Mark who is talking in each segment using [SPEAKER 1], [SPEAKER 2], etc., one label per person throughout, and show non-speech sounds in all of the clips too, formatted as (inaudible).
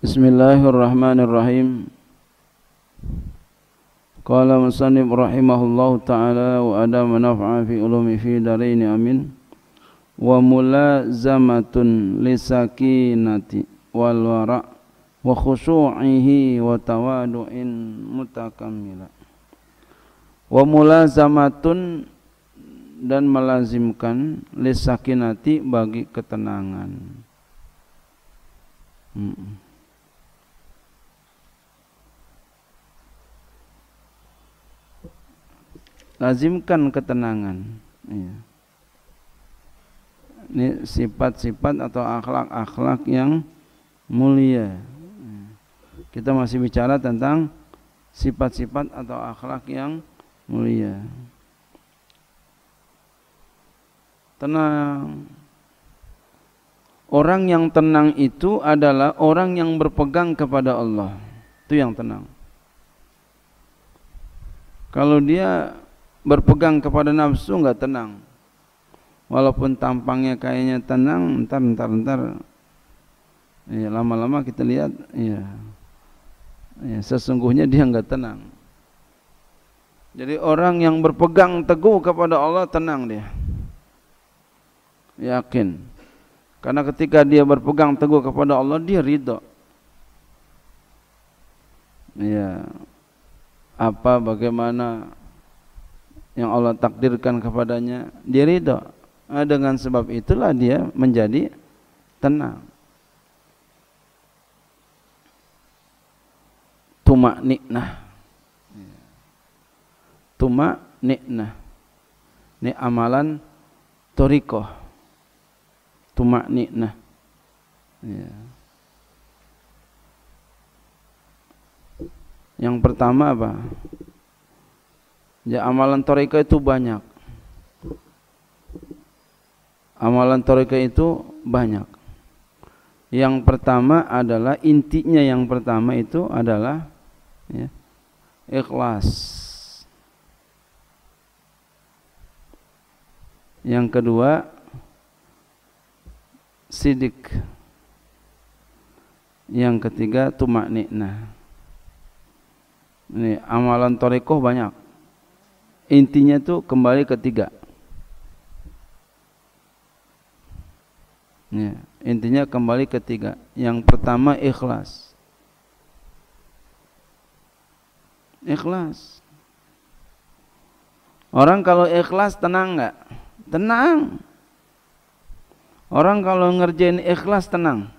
[SPEAKER 1] Bismillahirrahmanirrahim. Qala musannif rahimahullahu taala wa adama naf'a fi ulumi fi daraini amin. Wa mulazamatun lisakinati wal wara wa khushu'ihi wa tawadu'in mutakammila. Wa mulazamatun dan melazimkan lisakinati bagi ketenangan. Hmm. lazimkan ketenangan ya. ini sifat-sifat atau akhlak-akhlak yang mulia iya. kita masih bicara tentang sifat-sifat atau akhlak yang mulia tenang orang yang tenang itu adalah orang yang berpegang kepada Allah itu yang tenang kalau dia berpegang kepada nafsu enggak tenang walaupun tampangnya kayaknya tenang entar entar entar. ya lama-lama kita lihat ya, ya sesungguhnya dia enggak tenang jadi orang yang berpegang teguh kepada Allah tenang dia yakin karena ketika dia berpegang teguh kepada Allah dia ridho ya apa bagaimana yang Allah takdirkan kepadanya dia ridho nah, dengan sebab itulah dia menjadi tenang Tuma niknah tuma niknah ini amalan torikoh tumak niknah ya. yang pertama apa Ya amalan toreka itu banyak. Amalan toreka itu banyak. Yang pertama adalah intinya yang pertama itu adalah ya, ikhlas. Yang kedua sidik. Yang ketiga tumak nikna. Ini amalan toriko banyak intinya itu kembali ke tiga ya, intinya kembali ke tiga yang pertama ikhlas ikhlas orang kalau ikhlas tenang nggak tenang orang kalau ngerjain ikhlas tenang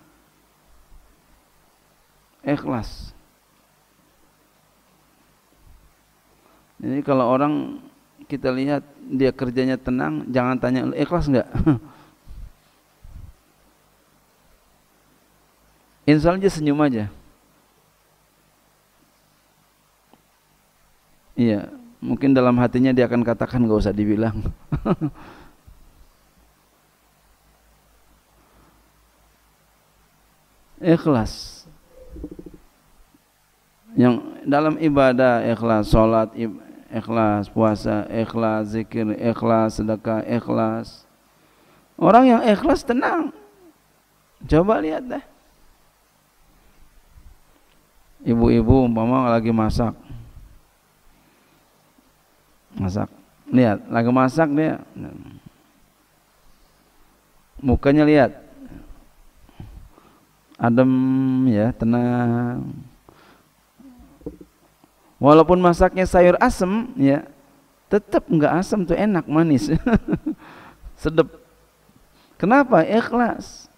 [SPEAKER 1] ikhlas Ini kalau orang kita lihat dia kerjanya tenang, jangan tanya ikhlas enggak? (laughs) Insya aja senyum aja. Iya, mungkin dalam hatinya dia akan katakan gak usah dibilang. (laughs) ikhlas yang dalam ibadah ikhlas salat ikhlas puasa ikhlas zikir ikhlas sedekah ikhlas orang yang ikhlas tenang coba lihat deh, ibu-ibu umpama lagi masak masak lihat lagi masak dia mukanya lihat adem ya tenang Walaupun masaknya sayur asem, ya tetap nggak asem tuh enak manis, (laughs) sedep. Kenapa? Ikhlas.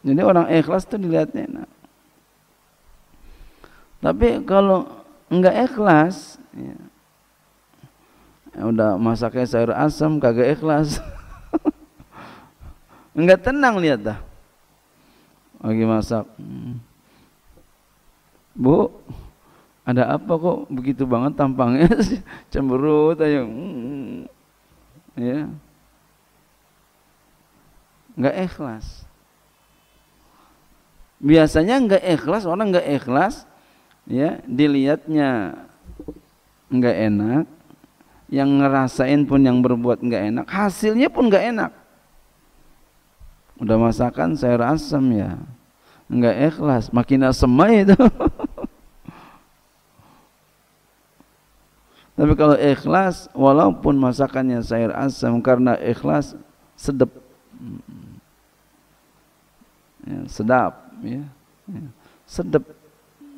[SPEAKER 1] Jadi orang ikhlas tuh dilihatnya enak. Tapi kalau nggak ikhlas, ya, ya udah masaknya sayur asam kagak ikhlas, (laughs) nggak tenang lihat dah. Lagi masak. Hmm. Bu, ada apa kok begitu banget tampangnya (laughs) cemberut aja. Hmm, ya. Enggak ikhlas. Biasanya enggak ikhlas, orang enggak ikhlas ya, dilihatnya enggak enak, yang ngerasain pun yang berbuat enggak enak, hasilnya pun enggak enak. Udah masakan saya rasam ya, enggak ikhlas, makin asem aja itu. (laughs) Tapi kalau ikhlas, walaupun masakannya sayur asam karena ikhlas sedap, ya, sedap, ya. ya, sedap,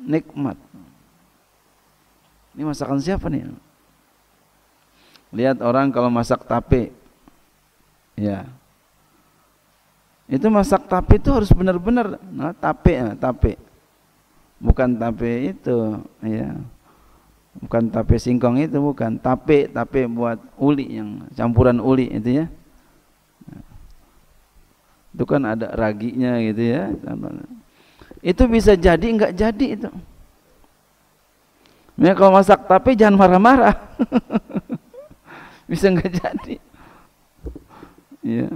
[SPEAKER 1] nikmat. Ini masakan siapa nih? Lihat orang kalau masak tape, ya, itu masak tape itu harus benar-benar nah, tape, nah, tape, bukan tape itu, ya bukan tape singkong itu bukan tape tape buat uli yang campuran uli itu ya itu kan ada raginya gitu ya itu bisa jadi enggak jadi itu ya kalau masak tape jangan marah-marah (laughs) bisa enggak jadi ya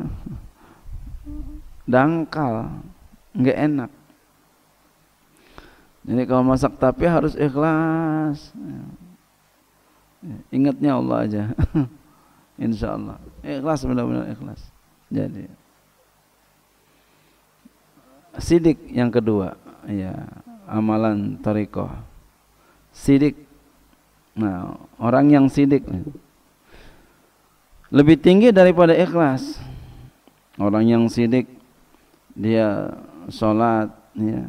[SPEAKER 1] dangkal enggak enak jadi kalau masak tape harus ikhlas ya ingatnya Allah aja (laughs) insya Allah ikhlas benar-benar ikhlas jadi sidik yang kedua ya amalan tarikoh sidik nah orang yang sidik lebih tinggi daripada ikhlas orang yang sidik dia sholat ya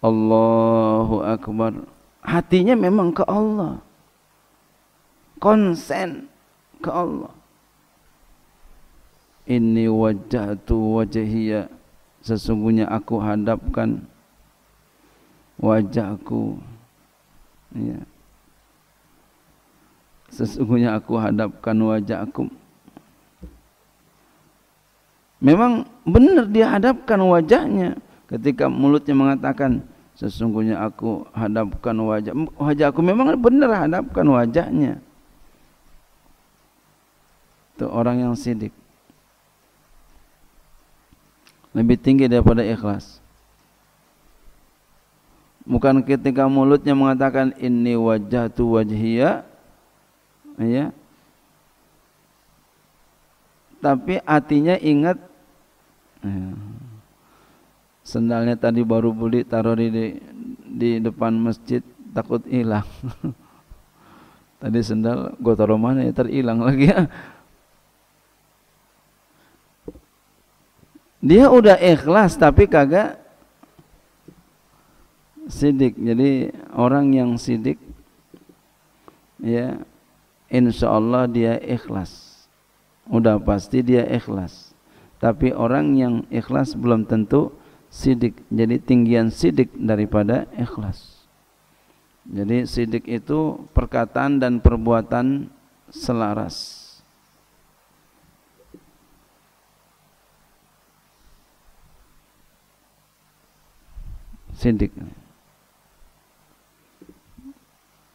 [SPEAKER 1] Allahu Akbar hatinya memang ke Allah konsen ke Allah Ini wajah wajah ia sesungguhnya aku hadapkan wajahku ya sesungguhnya aku hadapkan wajahku memang benar dia hadapkan wajahnya ketika mulutnya mengatakan sesungguhnya aku hadapkan wajah wajahku memang benar hadapkan wajahnya itu orang yang sidik lebih tinggi daripada ikhlas bukan ketika mulutnya mengatakan ini wajah tu wajhiya ya tapi hatinya ingat ya. sendalnya tadi baru beli taruh di, di, depan masjid takut hilang (laughs) tadi sendal gue taruh mana ya terhilang lagi ya (laughs) dia udah ikhlas tapi kagak sidik jadi orang yang sidik ya insya Allah dia ikhlas udah pasti dia ikhlas tapi orang yang ikhlas belum tentu sidik jadi tinggian sidik daripada ikhlas jadi sidik itu perkataan dan perbuatan selaras Sindik.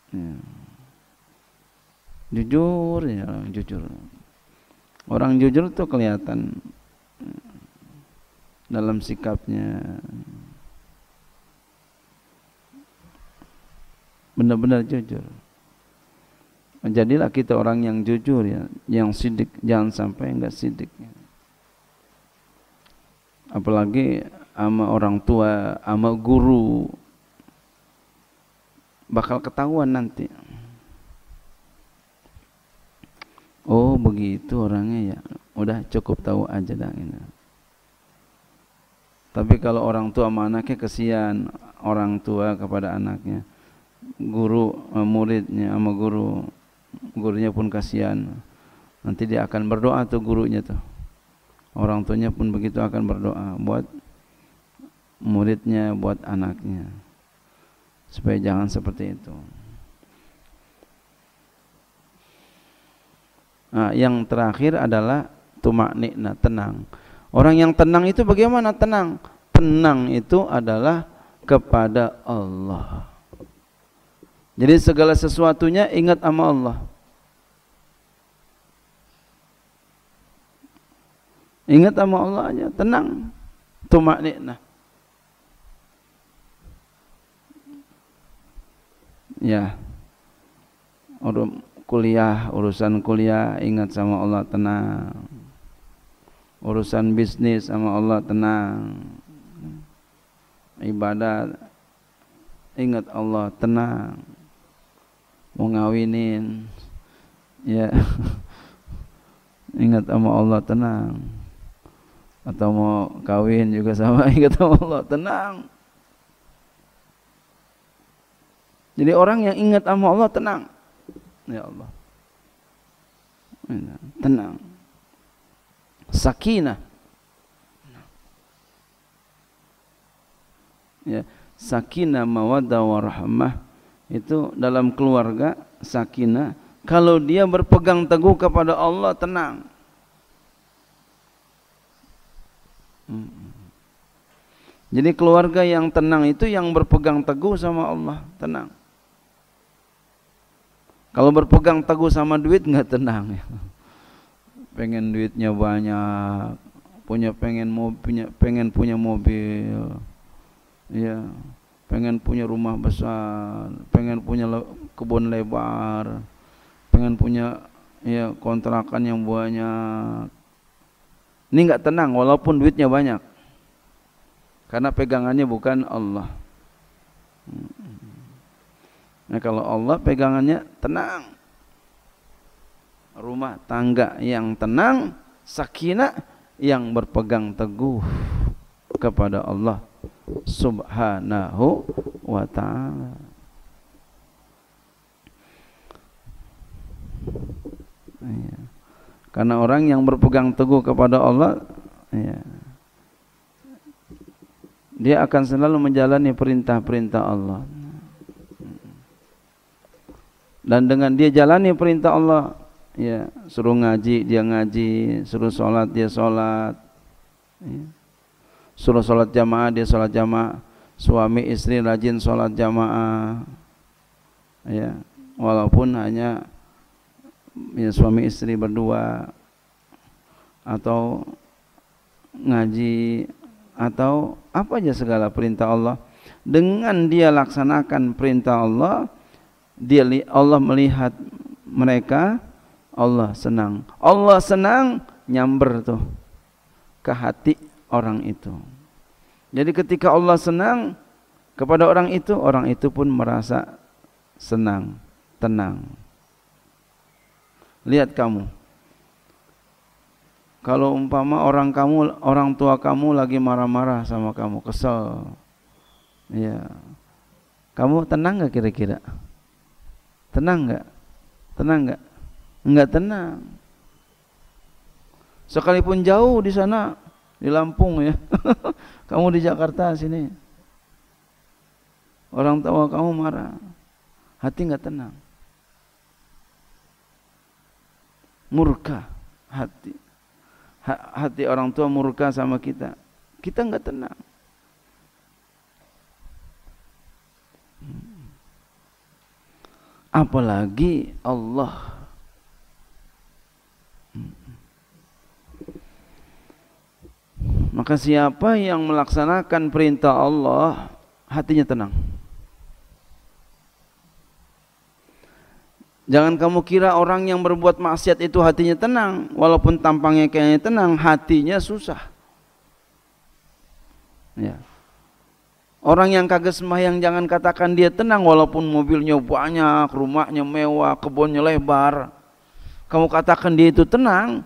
[SPEAKER 1] Ya. Jujur ya, jujur. Orang jujur tuh kelihatan eh, dalam sikapnya. Benar-benar jujur. Jadilah kita orang yang jujur ya, yang sidik, jangan sampai enggak sidik. Ya. Apalagi ama orang tua, ama guru bakal ketahuan nanti. Oh begitu orangnya ya, udah cukup tahu aja dah ini. Tapi kalau orang tua sama anaknya kesian orang tua kepada anaknya, guru eh, muridnya sama guru, gurunya pun kasihan. Nanti dia akan berdoa tuh gurunya tuh. Orang tuanya pun begitu akan berdoa buat muridnya buat anaknya supaya jangan seperti itu nah, yang terakhir adalah tumak nikna tenang orang yang tenang itu bagaimana tenang tenang itu adalah kepada Allah jadi segala sesuatunya ingat sama Allah ingat sama Allah aja tenang tumak nikna ya, urus kuliah urusan kuliah ingat sama Allah tenang urusan bisnis sama Allah tenang ibadat ingat Allah tenang mau ngawinin ya (laughs) ingat sama Allah tenang atau mau kawin juga sama (laughs) ingat sama Allah tenang Jadi orang yang ingat sama Allah tenang. Ya Allah. Tenang. Sakinah. Ya, sakinah mawaddah warahmah itu dalam keluarga sakinah kalau dia berpegang teguh kepada Allah tenang. Hmm. Jadi keluarga yang tenang itu yang berpegang teguh sama Allah, tenang. Kalau berpegang teguh sama duit nggak tenang ya. Pengen duitnya banyak, punya pengen mau punya pengen punya mobil, ya, pengen punya rumah besar, pengen punya le kebun lebar, pengen punya ya kontrakan yang banyak. Ini nggak tenang walaupun duitnya banyak, karena pegangannya bukan Allah. Hmm. Nah, kalau Allah pegangannya tenang. Rumah tangga yang tenang, sakinah yang berpegang teguh kepada Allah Subhanahu wa taala. Ya. Karena orang yang berpegang teguh kepada Allah ya. Dia akan selalu menjalani perintah-perintah Allah dan dengan dia jalani perintah Allah ya suruh ngaji dia ngaji suruh sholat dia sholat ya. suruh sholat jamaah dia sholat jamaah suami istri rajin sholat jamaah ya walaupun hanya ya, suami istri berdua atau ngaji atau apa aja segala perintah Allah dengan dia laksanakan perintah Allah dia Allah melihat mereka Allah senang Allah senang nyamber tuh ke hati orang itu jadi ketika Allah senang kepada orang itu orang itu pun merasa senang tenang lihat kamu kalau umpama orang kamu orang tua kamu lagi marah-marah sama kamu kesel ya kamu tenang gak kira-kira Tenang nggak? Tenang nggak? Nggak tenang. Sekalipun jauh di sana, di Lampung ya. (laughs) kamu di Jakarta sini. Orang tua kamu marah. Hati nggak tenang. Murka hati. hati orang tua murka sama kita. Kita nggak tenang. apalagi Allah maka siapa yang melaksanakan perintah Allah hatinya tenang Jangan kamu kira orang yang berbuat maksiat itu hatinya tenang, walaupun tampangnya kayaknya tenang, hatinya susah. Ya. Orang yang kagak sembahyang jangan katakan dia tenang walaupun mobilnya banyak, rumahnya mewah, kebunnya lebar. Kamu katakan dia itu tenang,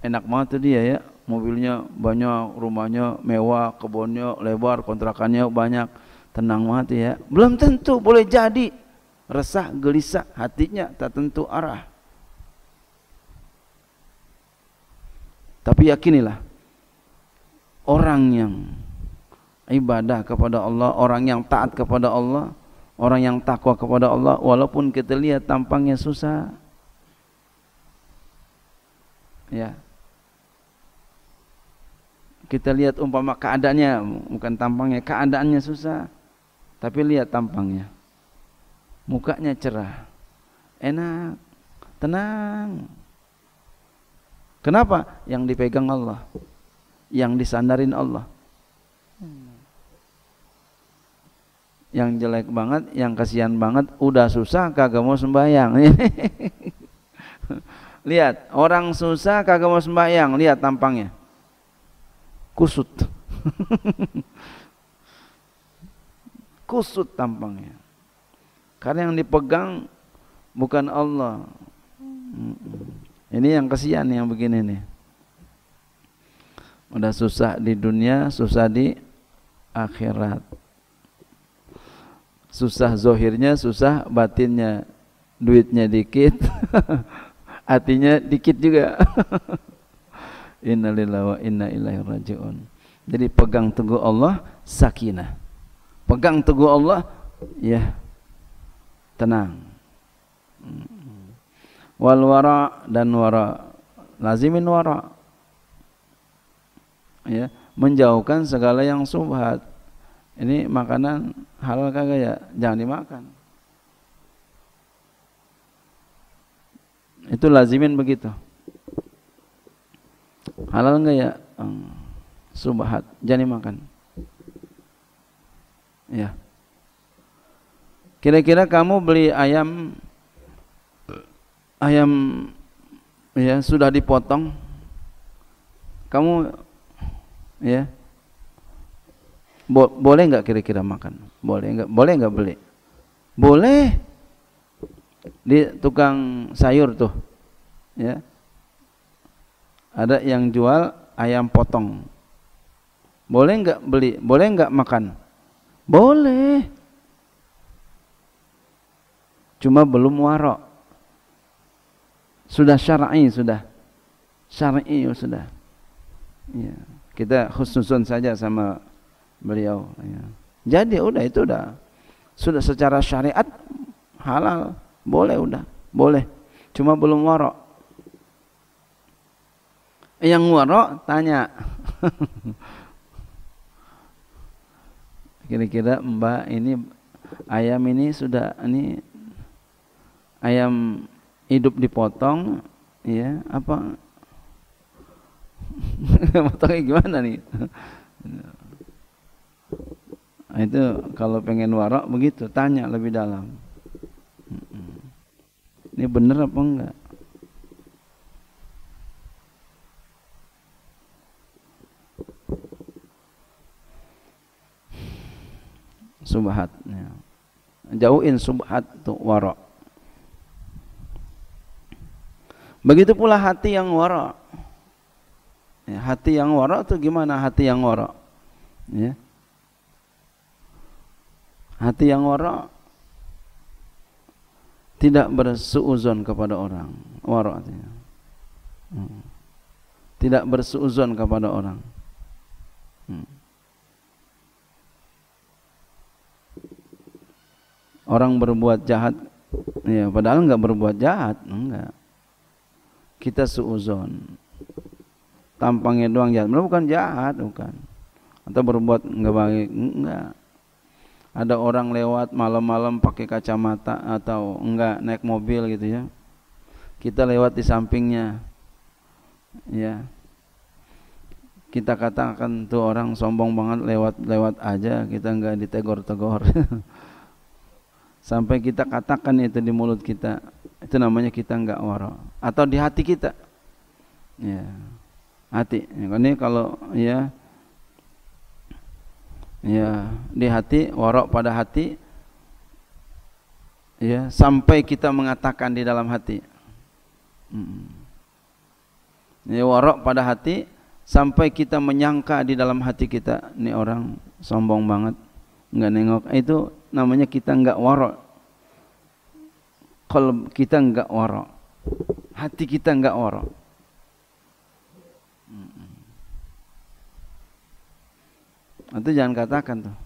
[SPEAKER 1] enak banget tuh dia ya. Mobilnya banyak, rumahnya mewah, kebunnya lebar, kontrakannya banyak. Tenang banget ya. Belum tentu boleh jadi resah, gelisah hatinya tak tentu arah. Tapi yakinilah orang yang ibadah kepada Allah, orang yang taat kepada Allah, orang yang takwa kepada Allah walaupun kita lihat tampangnya susah. Ya. Kita lihat umpama keadaannya bukan tampangnya, keadaannya susah. Tapi lihat tampangnya. Mukanya cerah. Enak, tenang. Kenapa? Yang dipegang Allah. Yang disandarin Allah yang jelek banget, yang kasihan banget, udah susah kagak mau sembahyang. (laughs) Lihat, orang susah kagak mau sembahyang, lihat tampangnya. Kusut. (laughs) Kusut tampangnya. Karena yang dipegang bukan Allah. Ini yang kasihan yang begini nih. Udah susah di dunia, susah di akhirat susah zohirnya susah batinnya duitnya dikit (laughs) hatinya dikit juga (laughs) innalillahi wa inna ilaihi rajiun jadi pegang teguh Allah sakinah pegang teguh Allah ya tenang wal wara dan wara lazimin wara ya menjauhkan segala yang subhat ini makanan halal kagak ya jangan dimakan itu lazimin begitu halal enggak ya hmm, subahat jangan dimakan ya kira-kira kamu beli ayam ayam ya sudah dipotong kamu ya Bo boleh nggak kira-kira makan? Boleh nggak? Boleh nggak beli? Boleh. Di tukang sayur tuh, ya. Ada yang jual ayam potong. Boleh nggak beli? Boleh nggak makan? Boleh. Cuma belum warok. Sudah syar'i sudah. Syar'i sudah. Ya. Kita khususun saja sama beliau ya. jadi udah itu udah sudah secara syariat halal boleh udah boleh cuma belum warok yang warok tanya (laughs) kira-kira mbak ini ayam ini sudah ini ayam hidup dipotong ya apa (laughs) potongnya gimana nih (laughs) Nah, itu kalau pengen warok begitu, tanya lebih dalam. Ini benar apa enggak? Subhat. Jauhin subhat untuk warok. Begitu pula hati yang warok. Ya, hati yang warok tuh gimana hati yang warok? Ya Hati yang warak tidak bersuuzon kepada orang. Wara artinya. Hmm. Tidak bersuuzon kepada orang. Hmm. Orang berbuat jahat ya padahal enggak berbuat jahat, enggak. Kita suuzon. Tampangnya doang jahat, bukan jahat, bukan. Atau berbuat enggak baik, enggak ada orang lewat malam-malam pakai kacamata atau enggak naik mobil gitu ya kita lewat di sampingnya ya kita katakan tuh orang sombong banget lewat-lewat aja kita enggak ditegor-tegor (laughs) sampai kita katakan itu di mulut kita itu namanya kita enggak waro atau di hati kita ya hati ini kalau ya ya di hati warok pada hati ya sampai kita mengatakan di dalam hati hmm. ya warok pada hati sampai kita menyangka di dalam hati kita ini orang sombong banget nggak nengok itu namanya kita nggak warok kalau kita nggak warok hati kita nggak warok Nanti jangan katakan tuh.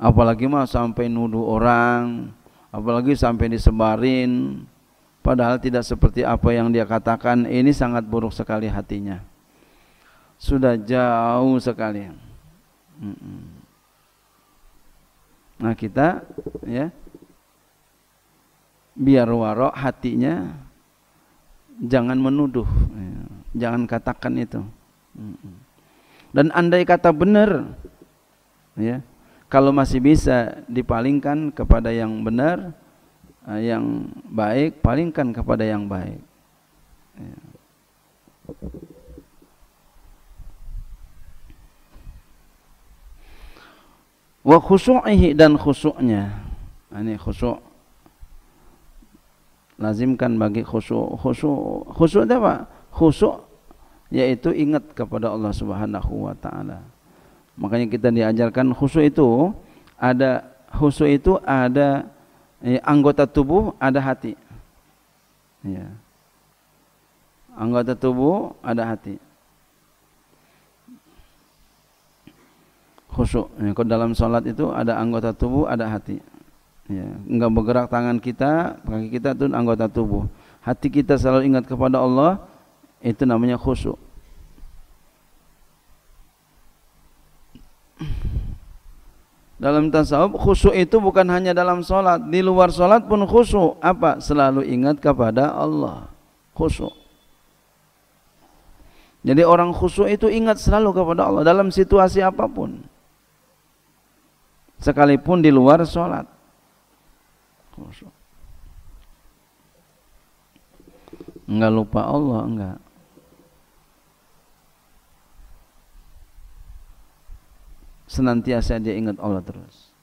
[SPEAKER 1] Apalagi mah sampai nuduh orang, apalagi sampai disebarin, padahal tidak seperti apa yang dia katakan, ini sangat buruk sekali hatinya. Sudah jauh sekali. Nah kita ya biar warok hatinya jangan menuduh, ya, jangan katakan itu. Dan andai kata benar, ya, kalau masih bisa dipalingkan kepada yang benar, eh, yang baik, palingkan kepada yang baik. Ya. Wa khusu'ihi dan khusu'nya nah, Ini khusu' Lazimkan bagi khusu' khusu' khusu' itu apa? khusu' yaitu ingat kepada Allah Subhanahu wa taala. Makanya kita diajarkan khusyuk itu ada khusyuk itu ada ya, anggota tubuh, ada hati. Ya. Anggota tubuh ada hati. Khusyuk. Ya, kalau dalam salat itu ada anggota tubuh, ada hati. Ya, enggak bergerak tangan kita, kaki kita itu anggota tubuh. Hati kita selalu ingat kepada Allah, itu namanya khusyuk. Dalam tasawuf khusyuk itu bukan hanya dalam solat, di luar solat pun khusyuk. Apa? Selalu ingat kepada Allah. Khusyuk. Jadi orang khusyuk itu ingat selalu kepada Allah dalam situasi apapun. Sekalipun di luar solat. Khusyuk. Enggak lupa Allah, enggak. senantiasa dia ingat Allah terus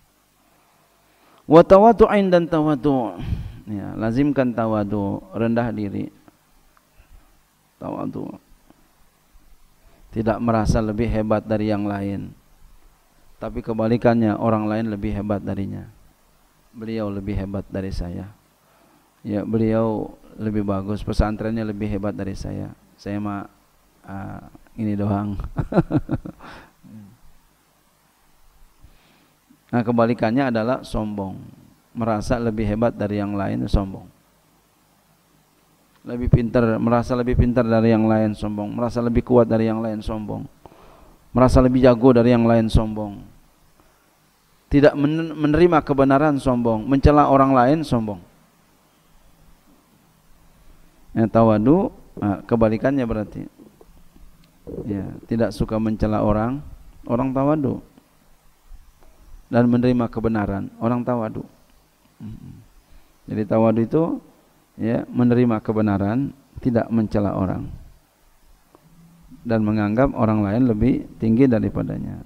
[SPEAKER 1] wa tawadu'in dan tawadu ya lazimkan tawadu rendah diri tawadu tidak merasa lebih hebat dari yang lain tapi kebalikannya orang lain lebih hebat darinya beliau lebih hebat dari saya ya beliau lebih bagus pesantrennya lebih hebat dari saya saya mah uh, ini doang (laughs) Nah kebalikannya adalah sombong. Merasa lebih hebat dari yang lain sombong. Lebih pintar, merasa lebih pintar dari yang lain sombong. Merasa lebih kuat dari yang lain sombong. Merasa lebih jago dari yang lain sombong. Tidak menerima kebenaran sombong, mencela orang lain sombong. Ya, tawadu nah, kebalikannya berarti. Ya, tidak suka mencela orang, orang tawadu dan menerima kebenaran orang tawadu jadi tawadu itu ya menerima kebenaran tidak mencela orang dan menganggap orang lain lebih tinggi daripadanya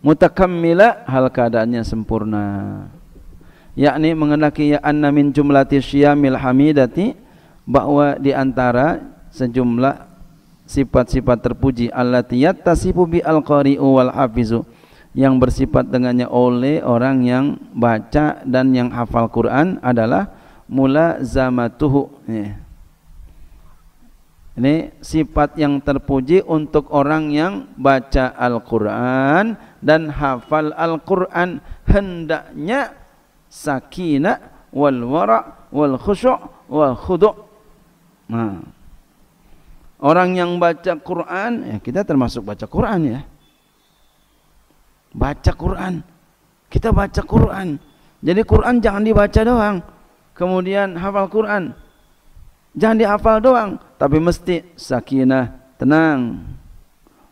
[SPEAKER 1] mutakammila hal keadaannya sempurna yakni mengenaki ya anna min jumlati syiyamil hamidati bahwa di antara sejumlah sifat-sifat terpuji allati yattasifu bi al-qari'u wal hafizu yang bersifat dengannya oleh orang yang baca dan yang hafal Quran adalah mulazamatuhu ya. Ini sifat yang terpuji untuk orang yang baca Al-Quran dan hafal Al-Quran hendaknya sakinah wal wara wal khusyuk wal khudu. Nah. Orang yang baca Quran, ya kita termasuk baca Quran ya. Baca Quran. Kita baca Quran. Jadi Quran jangan dibaca doang. Kemudian hafal Quran. Jangan dihafal doang, tapi mesti sakinah, tenang.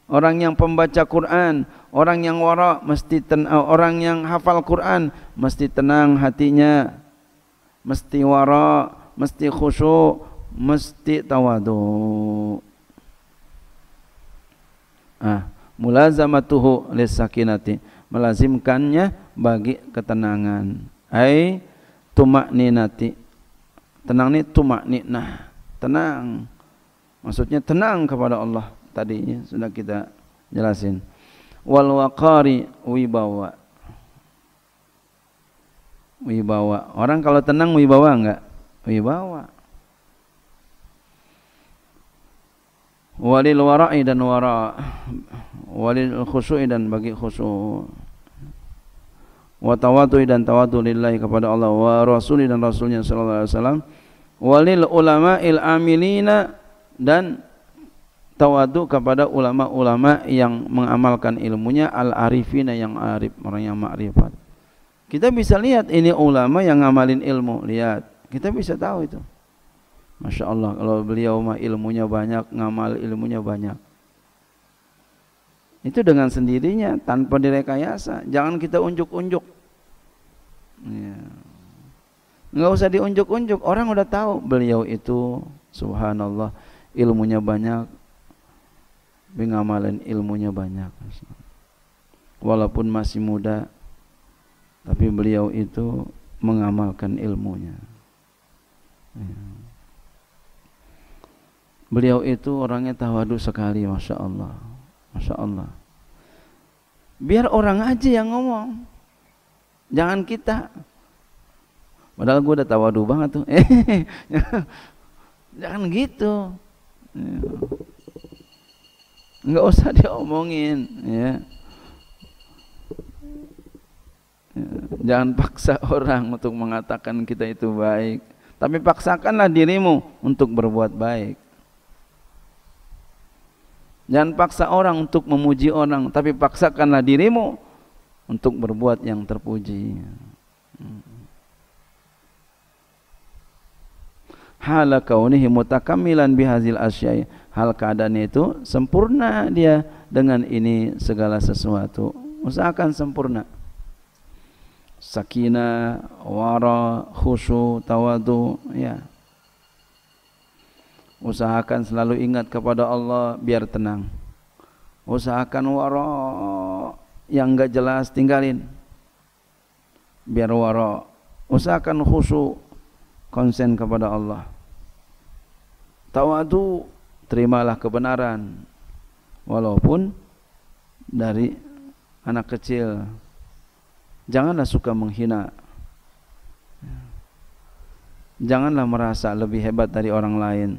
[SPEAKER 1] Orang yang pembaca Quran, orang yang wara mesti tenang, eh, orang yang hafal Quran mesti tenang hatinya. Mesti wara, mesti khusyuk, mesti tawadu ah mulazamatuhu lisakinati melazimkannya bagi ketenangan ai tumak tenang ni tumak nah tenang maksudnya tenang kepada Allah tadinya sudah kita jelasin wal waqari wibawa wibawa orang kalau tenang wibawa enggak wibawa walil wara'i dan wara walil khusu'i dan bagi khusu' wa tawatu'i dan tawatu lillahi kepada Allah wa rasuli dan rasulnya sallallahu alaihi wasallam walil ulama'il amilina dan tawadu kepada ulama-ulama yang mengamalkan ilmunya al-arifina yang arif orang yang makrifat kita bisa lihat ini ulama yang ngamalin ilmu lihat kita bisa tahu itu Masya Allah kalau beliau mah ilmunya banyak, ngamal ilmunya banyak. Itu dengan sendirinya tanpa direkayasa. Jangan kita unjuk-unjuk. Ya. Nggak usah diunjuk-unjuk. Orang udah tahu beliau itu subhanallah ilmunya banyak, ngamalin ilmunya banyak. Walaupun masih muda, tapi beliau itu mengamalkan ilmunya. Ya. Beliau itu orangnya tawadu sekali, masya Allah, masya Allah. Biar orang aja yang ngomong, jangan kita. Padahal gue udah tawadu banget tuh. (laughs) jangan gitu. nggak usah diomongin, ya. Jangan paksa orang untuk mengatakan kita itu baik, tapi paksakanlah dirimu untuk berbuat baik. Jangan paksa orang untuk memuji orang, tapi paksakanlah dirimu untuk berbuat yang terpuji. Hala kaunihi mutakamilan bihazil asyai. Hal keadaannya itu sempurna dia dengan ini segala sesuatu. Usahakan sempurna. Sakina, wara, khusyuk, tawadu, ya. Usahakan selalu ingat kepada Allah biar tenang. Usahakan waro yang enggak jelas tinggalin. Biar waro. Usahakan khusyuk konsen kepada Allah. Tawadu terimalah kebenaran walaupun dari anak kecil. Janganlah suka menghina. Janganlah merasa lebih hebat dari orang lain.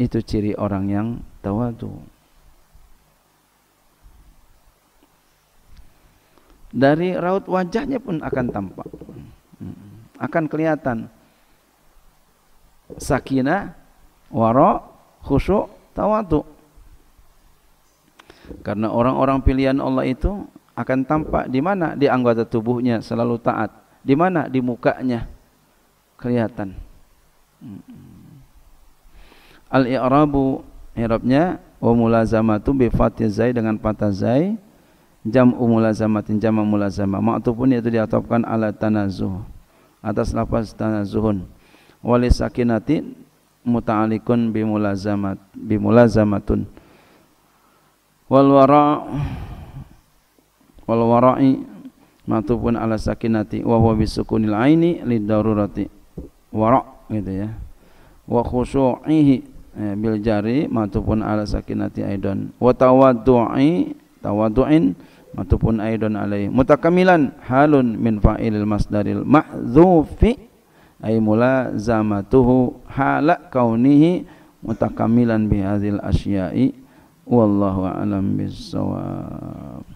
[SPEAKER 1] Itu ciri orang yang tawadu. Dari raut wajahnya pun akan tampak. Akan kelihatan. Sakinah, waro, khusyuk, tawadu. Karena orang-orang pilihan Allah itu akan tampak di mana di anggota tubuhnya selalu taat, di mana di mukanya kelihatan. Hmm al-i'rabu i'rabnya wa mulazamatu bi fathil zai dengan patah zai jam mulazamatin jam mulazama ma'tufun yaitu diatopkan ala tanazuh atas lafaz tanazuhun walis sakinati muta'alikun bi mulazamat bi mulazamatun wal wara wal wara'i ma'tufun ala sakinati wa huwa bi sukunil aini lid darurati wara gitu ya wa khushu'ihi eh, bil jari maupun ala sakinati aidon wa tawaddu'i tawaddu'in maupun aidon alai mutakamilan halun min fa'ilil masdaril mahdzufi ay mula zamatuhu hala kaunihi mutakamilan bi hadzal asyai wallahu alam bisawab